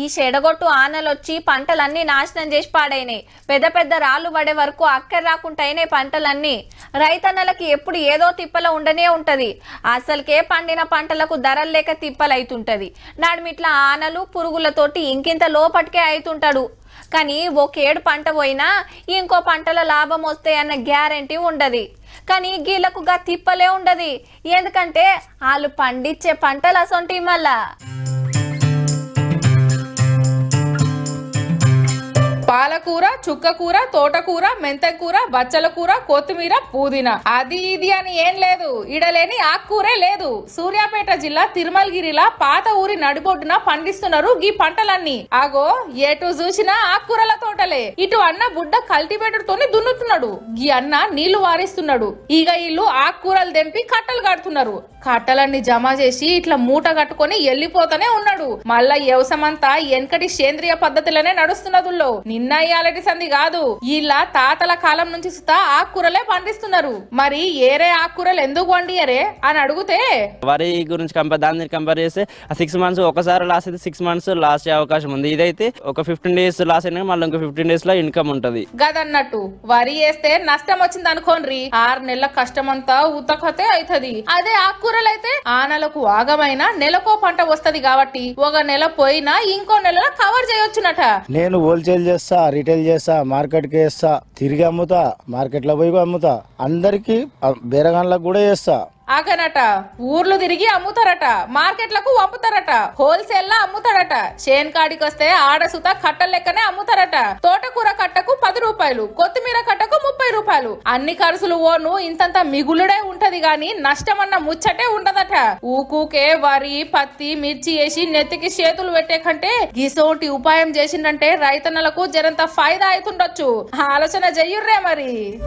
ఈ షెడగొట్టు ఆనలొచ్చి పంటలన్నీ నాశనం చేసి పాడైనాయి పెద్ద పెద్ద రాళ్ళు పడే వరకు అక్కడ రాకుండా అయినాయి పంటలన్నీ రైతన్నలకి ఎప్పుడు ఏదో తిప్పల ఉండనే ఉంటుంది అసలుకే పండిన పంటలకు ధరలు లేక తిప్పలైతుంటుంది ఇట్లా ఆనలు పురుగులతోటి ఇంకింత లోపటికే అవుతుంటాడు కానీ ఒకేడు పంట పోయినా ఇంకో పంటల లాభం వస్తాయన్న గ్యారంటీ ఉండదు కానీ గీలకు గా తిప్పలే ఉండదు ఎందుకంటే వాళ్ళు పండించే పంటలు అసొంటి మళ్ళా చుక్క చుక్కకూర తోటకూర మెంతకూర బచ్చల కూర కొత్తిమీర పుదీనా అది ఇది అని ఏం లేదు ఇడలేని ఆకుకూరే లేదు సూర్యాపేట జిల్లా తిరుమలగిరిలా పాత ఊరి నడిబొడ్డున పండిస్తున్నారు ఈ పంటలన్నీ ఆగో ఎటు చూసినా ఆకుకూరల తోటలే ఇటు అన్న బుడ్డ కల్టివేటర్ తోని దున్నుతున్నాడు ఈ అన్న నీళ్లు వారిస్తున్నాడు ఇక ఇల్లు ఆకుకూరలు దెంపి కట్టలు కడుతున్నారు కట్టలన్నీ జమ చేసి ఇట్లా మూట కట్టుకొని వెళ్ళిపోతానే ఉన్నాడు మళ్ళా వ్యవసాయం అంతా వెనకటి సేంద్రియ పద్ధతిలోనే నడుస్తున్నదుల్లో నిన్న రియాలిటీ అంది కాదు ఇలా తాతల కాలం నుంచి సుతా ఆకుకూరలే పండిస్తున్నారు మరి ఏరే ఆకుకూరలు ఎందుకు వండియరే అని అడిగితే వరి గురించి కంపేర్ దాని కంపేర్ చేస్తే సిక్స్ మంత్స్ ఒకసారి లాస్ అయితే సిక్స్ మంత్స్ లాస్ అయ్యే అవకాశం ఉంది ఇదైతే ఒక ఫిఫ్టీన్ డేస్ లాస్ అయినా మళ్ళీ ఇంకో ఫిఫ్టీన్ డేస్ లో ఇన్కమ్ ఉంటది గదన్నట్టు వరి వేస్తే నష్టం వచ్చింది అనుకోండి ఆరు నెలల కష్టం అంతా ఉతకతే అవుతుంది అదే ఆకుకూరలు అయితే ఆ నెలకు ఆగమైన నెలకో పంట వస్తది కాబట్టి ఒక నెల పోయినా ఇంకో నెల కవర్ చేయొచ్చునట నేను హోల్సేల్ చేస్తా రీటైల్ చేస్తా మార్కెట్కి వేస్తా తిరిగి అమ్ముతా మార్కెట్లో పోయి అమ్ముతా అందరికి బేరగాన్లకు కూడా చేస్తా ఆగనట ఊర్లు తిరిగి అమ్ముతారట మార్కెట్లకు పంపుతారట హోల్సేల్ లా అమ్ముతారట చేన్ కాడికి వస్తే ఆడసుత కట్ట లెక్కనే అమ్ముతారట తోటకూర కట్టకు పది రూపాయలు కొత్తిమీర కట్టకు ముప్పై రూపాయలు అన్ని ఖర్చులు ఓను ఇంతంత మిగులుడే ఉంటది గాని నష్టమన్న ముచ్చటే ఉండదట ఊకూకే వరి పత్తి మిర్చి వేసి నెత్తికి చేతులు పెట్టే కంటే గిసోటి ఉపాయం చేసిందంటే రైతన్నలకు జరంత ఫైదా అవుతుండొచ్చు ఆలోచన చెయ్యుర్రే మరి